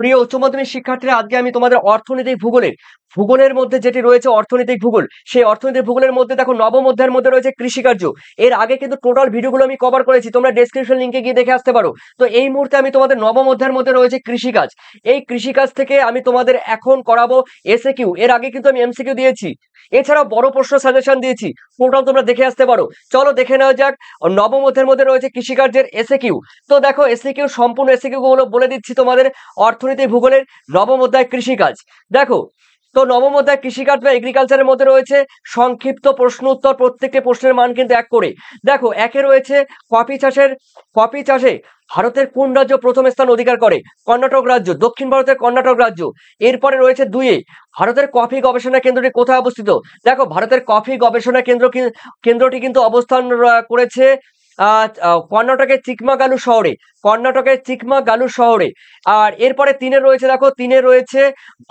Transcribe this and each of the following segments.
প্রিয় উচ্চ মাধ্যমিক শিক্ষার্থীরা আজকে আমি তোমাদের অর্থনৈতিক ভূগোলের ভূগোলের মধ্যে যেটি রয়েছে অর্থনৈতিক ভূগোল সেই অর্থনৈতিক ভূগোলের মধ্যে দেখো নবম অধ্যায়ের মধ্যে রয়েছে কৃষিকার্য এর আগে কিন্তু টোটাল ভিডিওগুলো আমি কভার করেছি তোমরা ডেসক্রিপশন লিঙ্কে গিয়ে দেখে আসতে পারো তো এই মুহূর্তে আমি তোমাদের নবম অধ্যায়ের মধ্যে রয়েছে কৃষিকাজ এই কৃষিকাজ থেকে আমি তোমাদের এখন করাবো এসে কিউ এর আগে কিন্তু আমি এমসিকিউ দিয়েছি এছাড়াও বড় প্রশ্ন সাজেশন দিয়েছি টোটাল তোমরা দেখে আসতে পারো চলো দেখে নেওয়া যাক নবম অধ্যায়ের মধ্যে রয়েছে কৃষিকার্যের এসে কিউ তো দেখো এসে কিউ সম্পূর্ণ এসে কিউগুলো বলে দিচ্ছি তোমাদের অর্থ অর্থনীতি ভূগোলের নবম অধ্যায় কৃষিকাজ দেখো তো নবম অধ্যায় কৃষিকাজ বা এগ্রিকালচারের মধ্যে রয়েছে সংক্ষিপ্ত প্রশ্ন উত্তর প্রত্যেকটি প্রশ্নের মান কিন্তু এক করে দেখো একে রয়েছে কফি চাষের কফি চাষে ভারতের কোন রাজ্য প্রথম স্থান অধিকার করে কর্ণাটক রাজ্য দক্ষিণ ভারতের কর্ণাটক রাজ্য এরপরে রয়েছে দুয়ে ভারতের কফি গবেষণা কেন্দ্রটি কোথায় অবস্থিত দেখো ভারতের কফি গবেষণা কেন্দ্র কেন্দ্রটি কিন্তু অবস্থান করেছে কর্ণাটকের চিকমাগালু শহরে কর্ণাটকের চিকমাগালু শহরে আর এরপরে তিনে রয়েছে দেখো তিনে রয়েছে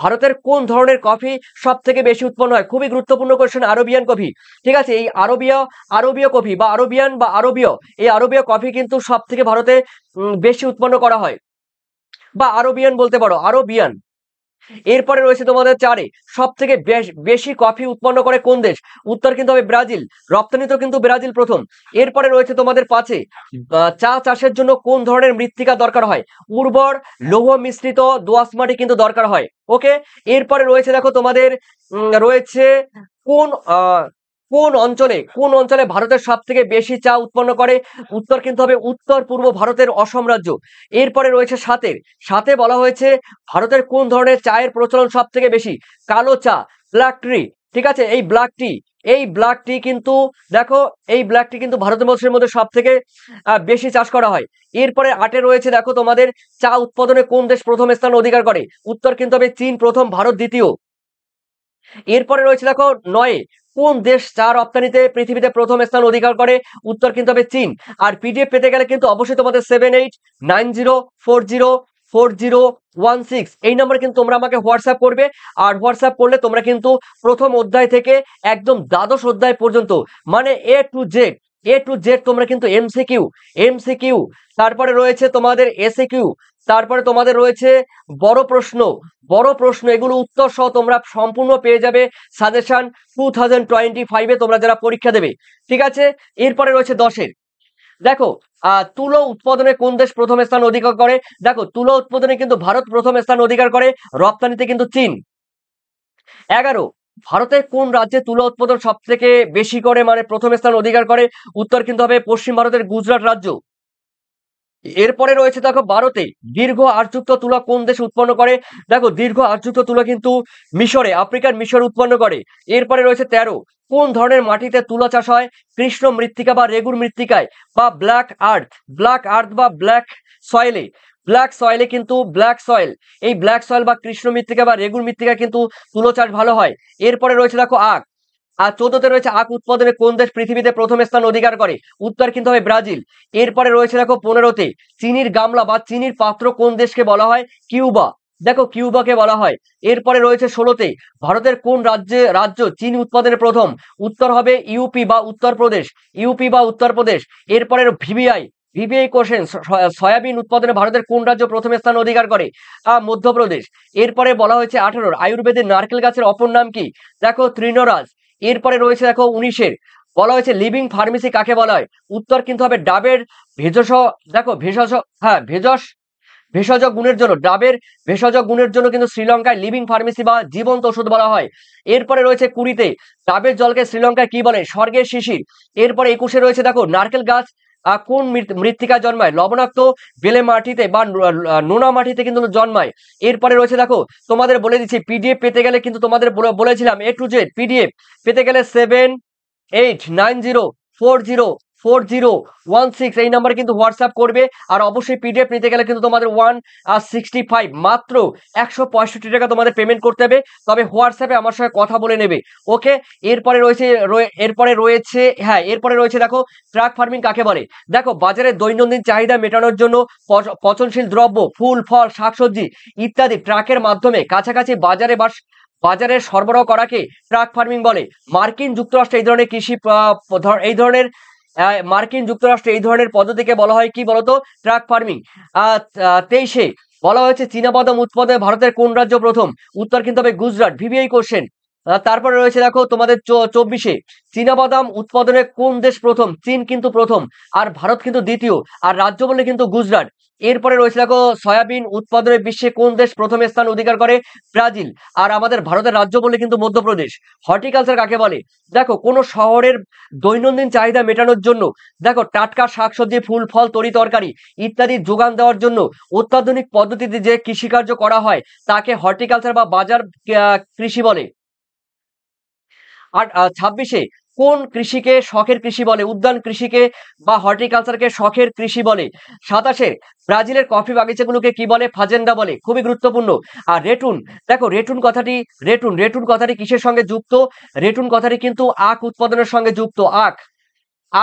ভারতের কোন ধরনের কফি সব থেকে বেশি উৎপন্ন হয় খুবই গুরুত্বপূর্ণ কোয়েশ্চেন আরবিয়ান কফি ঠিক আছে এই আরবীয় আরবীয় কফি বা আরবিয়ান বা আরবীয় এই আরবীয় কফি কিন্তু সব থেকে ভারতে বেশি উৎপন্ন করা হয় বা আরবিয়ান বলতে পারো আরবিয়ান এরপরে রয়েছে তোমাদের চারে সব থেকে বেশি কফি উৎপন্ন করে কোন দেশ উত্তর কিন্তু হবে ব্রাজিল তো কিন্তু ব্রাজিল প্রথম এরপরে রয়েছে তোমাদের পাঁচে চা চাষের জন্য কোন ধরনের মৃত্তিকা দরকার হয় উর্বর লৌহ মিশ্রিত দোয়াশ মাটি কিন্তু দরকার হয় ওকে এরপরে রয়েছে দেখো তোমাদের রয়েছে কোন কোন অঞ্চলে কোন অঞ্চলে ভারতের সব থেকে বেশি চা উৎপন্ন করে উত্তর কিন্তু হবে উত্তর পূর্ব ভারতের অসম রাজ্য এরপরে রয়েছে সাতের সাথে বলা হয়েছে ভারতের কোন ধরনের চায়ের প্রচলন সব থেকে বেশি কালো চা ব্ল্যাক ট্রি ঠিক আছে এই ব্ল্যাক টি এই ব্ল্যাক টি কিন্তু দেখো এই ব্ল্যাক টি কিন্তু ভারতবর্ষের মধ্যে সব থেকে বেশি চাষ করা হয় এরপরে আটে রয়েছে দেখো তোমাদের চা উৎপাদনে কোন দেশ প্রথম স্থান অধিকার করে উত্তর কিন্তু হবে চীন প্রথম ভারত দ্বিতীয় এরপরে রয়েছে দেখো নয়ে কোন দেশ চা রপ্তানিতে পৃথিবীতে প্রথম স্থান অধিকার করে উত্তর কিন্তু হবে চীন আর পিডিএফ পেতে গেলে কিন্তু অবশ্যই তোমাদের seven eight nine zero four zero four zero one six এই নাম্বারে কিন্তু তোমরা আমাকে হোয়াটসঅ্যাপ করবে আর হোয়াটসঅ্যাপ করলে তোমরা কিন্তু প্রথম অধ্যায় থেকে একদম দ্বাদশ অধ্যায় পর্যন্ত মানে A to Z A to Z তোমরা কিন্তু এমসিকিউ এমসিকিউ তারপরে রয়েছে তোমাদের এসিকিউ তারপরে তোমাদের রয়েছে বড় প্রশ্ন বড় প্রশ্ন এগুলো উত্তর সহ তোমরা সম্পূর্ণ পেয়ে যাবে সাজেশন টু থাউজেন্ড টোয়েন্টি ফাইভে তোমরা যারা পরীক্ষা দেবে ঠিক আছে এরপরে রয়েছে দশের দেখো তুলো উৎপাদনে কোন দেশ প্রথম স্থান অধিকার করে দেখো তুলো উৎপাদনে কিন্তু ভারত প্রথম স্থান অধিকার করে রপ্তানিতে কিন্তু চীন এগারো ভারতে কোন রাজ্যে তুলো উৎপাদন সব থেকে বেশি করে মানে প্রথম স্থান অধিকার করে উত্তর কিন্তু হবে পশ্চিম ভারতের গুজরাট রাজ্য এরপরে রয়েছে দেখো ভারতে দীর্ঘ আর্যুক্ত তুলা কোন দেশ উৎপন্ন করে দেখো দীর্ঘ আর্যুক্ত তুলা কিন্তু মিশরে আফ্রিকার মিশর উৎপন্ন করে এরপরে রয়েছে তেরো কোন ধরনের মাটিতে তুলা চাষ হয় কৃষ্ণ মৃত্তিকা বা রেগুর মৃত্তিকায় বা ব্ল্যাক আর্থ ব্ল্যাক আর্থ বা ব্ল্যাক সয়েলে ব্ল্যাক সয়েলে কিন্তু ব্ল্যাক সয়েল এই ব্ল্যাক সয়েল বা কৃষ্ণ মৃত্তিকা বা রেগুর মৃত্তিকা কিন্তু তুলো চাষ ভালো হয় এরপরে রয়েছে দেখো আখ আর চোদ্দতে রয়েছে আখ উৎপাদনে কোন দেশ পৃথিবীতে প্রথম স্থান অধিকার করে উত্তর কিন্তু হবে ব্রাজিল এরপরে রয়েছে দেখো পনেরোতে চিনির গামলা বা চিনির পাত্র কোন দেশকে বলা হয় কিউবা দেখো কিউবাকে বলা হয় এরপরে রয়েছে ষোলোতে ভারতের কোন রাজ্যে রাজ্য চীন উৎপাদনে প্রথম উত্তর হবে ইউপি বা উত্তরপ্রদেশ ইউপি বা উত্তরপ্রদেশ এরপরে ভিবিআই ভিবিআই কোশেন সয়াবিন উৎপাদনে ভারতের কোন রাজ্য প্রথম স্থান অধিকার করে মধ্যপ্রদেশ এরপরে বলা হয়েছে আঠারোর আয়ুর্বেদের নারকেল গাছের অপর নাম কি দেখো তৃণরাজ এরপরে রয়েছে দেখো উনিশের বলা হয়েছে লিভিং ফার্মেসি কাকে বলা হয় উত্তর কিন্তু হবে ডাবের ভেষজ দেখো ভেষজ হ্যাঁ ভেষজ ভেষজ গুণের জন্য ডাবের ভেষজ গুণের জন্য কিন্তু শ্রীলঙ্কায় লিভিং ফার্মেসি বা জীবন্ত ওষুধ বলা হয় এরপরে রয়েছে কুড়িতে ডাবের জলকে শ্রীলঙ্কায় কি বলে স্বর্গের শিশির এরপরে একুশে রয়েছে দেখো নারকেল গাছ কোন মৃত্তিকা জন্মায় লবণাক্ত বেলে মাটিতে বা নোনা মাটিতে কিন্তু জন্মায় এরপরে রয়েছে দেখো তোমাদের বলে দিচ্ছি পিডিএফ পেতে গেলে কিন্তু তোমাদের বলেছিলাম এ টু জেড পিডিএফ পেতে গেলে seven eight nine zero four zero four zero one six এই নাম্বারে কিন্তু হোয়াটসঅ্যাপ করবে আর অবশ্যই পিডিএফ নিতে গেলে কিন্তু তোমাদের ওয়ান আর সিক্সটি ফাইভ মাত্র একশো পঁয়ষট্টি টাকা তোমাদের পেমেন্ট করতে হবে তবে হোয়াটসঅ্যাপে আমার সঙ্গে কথা বলে নেবে ওকে এরপরে রয়েছে এরপরে রয়েছে হ্যাঁ এরপরে রয়েছে দেখো ট্রাক ফার্মিং কাকে বলে দেখো বাজারে দৈনন্দিন চাহিদা মেটানোর জন্য পচনশীল দ্রব্য ফুল ফল শাকসবজি ইত্যাদি ট্রাকের মাধ্যমে কাছাকাছি বাজারে বা বাজারে সরবরাহ করাকে ট্রাক ফার্মিং বলে মার্কিন যুক্তরাষ্ট্রে এই ধরনের কৃষি এই ধরনের মার্কিন যুক্তরাষ্ট্রে এই ধরনের পদ্ধতিকে বলা হয় কি বলতো ট্রাক ফার্মিং তেইশে বলা হয়েছে চীনা বাদাম উৎপাদনে ভারতের কোন রাজ্য প্রথম উত্তর কিন্তু হবে গুজরাট ভিভিআই কোশ্চেন তারপরে রয়েছে দেখো তোমাদের চব্বিশে বাদাম উৎপাদনে কোন দেশ প্রথম চীন কিন্তু প্রথম আর ভারত কিন্তু দ্বিতীয় আর রাজ্য বললে কিন্তু গুজরাট এরপরে রয়েছে দেখো সয়াবিন উৎপাদনে বিশ্বে কোন দেশ প্রথম স্থান অধিকার করে ব্রাজিল আর আমাদের ভারতের রাজ্য বললে কিন্তু মধ্যপ্রদেশ হর্টিকালচার কাকে বলে দেখো কোনো শহরের দৈনন্দিন চাহিদা মেটানোর জন্য দেখো টাটকা শাকসবজি ফুল ফল তরি তরকারি ইত্যাদি যোগান দেওয়ার জন্য অত্যাধুনিক পদ্ধতিতে যে কৃষিকার্য করা হয় তাকে হর্টিকালচার বা বাজার কৃষি বলে আর ছাব্বিশে কোন কৃষিকে শখের কৃষি বলে উদ্যান কৃষিকে বা হর্টিকালচারকে শখের কৃষি বলে সাতাশের ব্রাজিলের কফি বাগিচাগুলোকে কি বলে ফাজেন্ডা বলে খুবই গুরুত্বপূর্ণ আর রেটুন দেখো রেটুন কথাটি রেটুন রেটুন কথাটি কিসের সঙ্গে যুক্ত রেটুন কথাটি কিন্তু আখ উৎপাদনের সঙ্গে যুক্ত আখ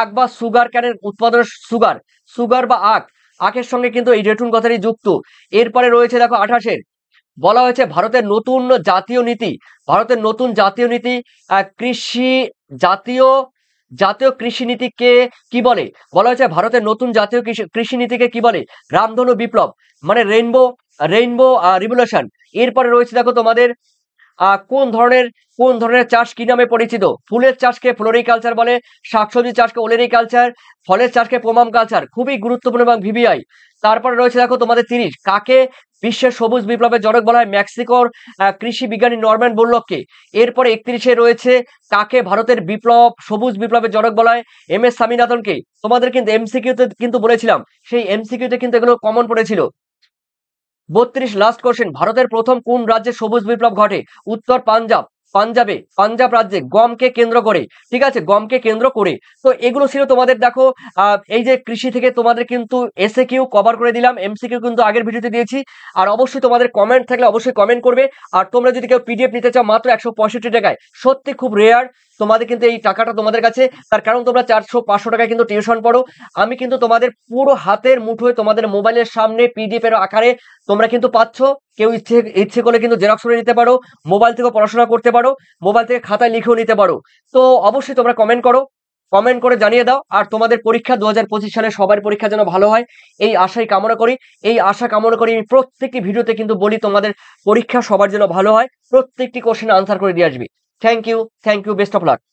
আখ বা সুগার ক্যানের উৎপাদনের সুগার সুগার বা আখ আখের সঙ্গে কিন্তু এই রেটুন কথাটি যুক্ত এরপরে রয়েছে দেখো আঠাশের বলা হয়েছে ভারতের নতুন জাতীয় নীতি ভারতের নতুন জাতীয় নীতি কৃষি জাতীয় জাতীয় কৃষি নীতিকে কি বলে বলা হয়েছে ভারতের নতুন জাতীয় কৃষি নীতিকে কি বলে রামধনু বিপ্লব মানে রেইনবো রেইনবো রিভলিউশন এরপরে রয়েছে দেখো তোমাদের কোন ধরনের কোন ধরনের চাষ কি নামে পরিচিত ফুলের চাষকে ফ্লোরিকালচার বলে শাকসবজি চাষকে ওলেরিকালচার ফলের চাষকে পোমাম কালচার খুবই গুরুত্বপূর্ণ এবং ভিভিআই তারপরে রয়েছে দেখো তোমাদের তিরিশ কাকে বিশ্বের সবুজ বিপ্লবের জনক বলা হয় মেক্সিকোর কৃষি বিজ্ঞানী নরম্যান বোল্লককে এরপরে একত্রিশে রয়েছে কাকে ভারতের বিপ্লব সবুজ বিপ্লবের জনক বলা হয় এম এস স্বামীনাথনকে তোমাদের কিন্তু এমসিকিউতে কিন্তু বলেছিলাম সেই এমসিকিউতে কিন্তু এগুলো কমন পড়েছিল বত্রিশ লাস্ট কোশ্চেন ভারতের প্রথম কোন রাজ্যে সবুজ বিপ্লব ঘটে উত্তর পাঞ্জাব পাঞ্জাবে পাঞ্জাব রাজ্যে গমকে কেন্দ্র করে ঠিক আছে গমকে কেন্দ্র করে তো এগুলো ছিল তোমাদের দেখো এই যে কৃষি থেকে তোমাদের কিন্তু এসে কিউ কভার করে দিলাম এমসি কিউ কিন্তু আগের ভিডিওতে দিয়েছি আর অবশ্যই তোমাদের কমেন্ট থাকলে অবশ্যই কমেন্ট করবে আর তোমরা যদি কেউ পিডিএফ নিতে চাও মাত্র একশো টাকায় সত্যি খুব রেয়ার তোমাদের কিন্তু এই টাকাটা তোমাদের কাছে তার কারণ তোমরা চারশো পাঁচশো টাকা কিন্তু টিউশন পড়ো আমি কিন্তু তোমাদের পুরো হাতের মুঠোয় তোমাদের মোবাইলের সামনে পিডিএফ এর আকারে তোমরা কিন্তু পাচ্ছ কেউ ইচ্ছে ইচ্ছে করলে কিন্তু জেরক্স করে নিতে পারো মোবাইল থেকে পড়াশোনা করতে পারো মোবাইল থেকে খাতায় লিখেও নিতে পারো তো অবশ্যই তোমরা কমেন্ট করো কমেন্ট করে জানিয়ে দাও আর তোমাদের পরীক্ষা দু সালে সবার পরীক্ষা যেন ভালো হয় এই আশাই কামনা করি এই আশা কামনা করি আমি প্রত্যেকটি ভিডিওতে কিন্তু বলি তোমাদের পরীক্ষা সবার যেন ভালো হয় প্রত্যেকটি কোশ্চেন আনসার করে দিয়ে আসবি Thank you. Thank you. Best of luck.